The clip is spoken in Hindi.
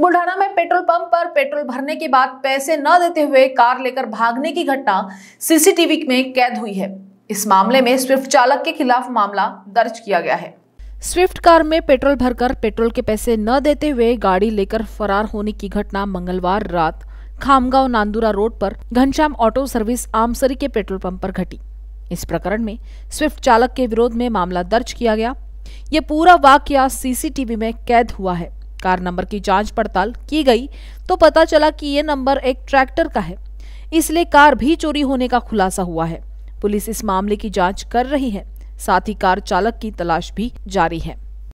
बुल्ढाना में पेट्रोल पंप पर पेट्रोल भरने के बाद पैसे न देते हुए कार लेकर भागने की घटना सीसीटीवी में कैद हुई है इस मामले में स्विफ्ट चालक के खिलाफ मामला दर्ज किया गया है स्विफ्ट कार में पेट्रोल भरकर पेट्रोल के पैसे न देते हुए गाड़ी लेकर फरार होने की घटना मंगलवार रात खामगांव नांदूरा रोड पर घनश्याम ऑटो सर्विस आमसरी के पेट्रोल पंप पर घटी इस प्रकरण में स्विफ्ट चालक के विरोध में मामला दर्ज किया गया ये पूरा वाक्य सीसीटीवी में कैद हुआ है कार नंबर की जांच पड़ताल की गई तो पता चला कि यह नंबर एक ट्रैक्टर का है इसलिए कार भी चोरी होने का खुलासा हुआ है पुलिस इस मामले की जांच कर रही है साथ ही कार चालक की तलाश भी जारी है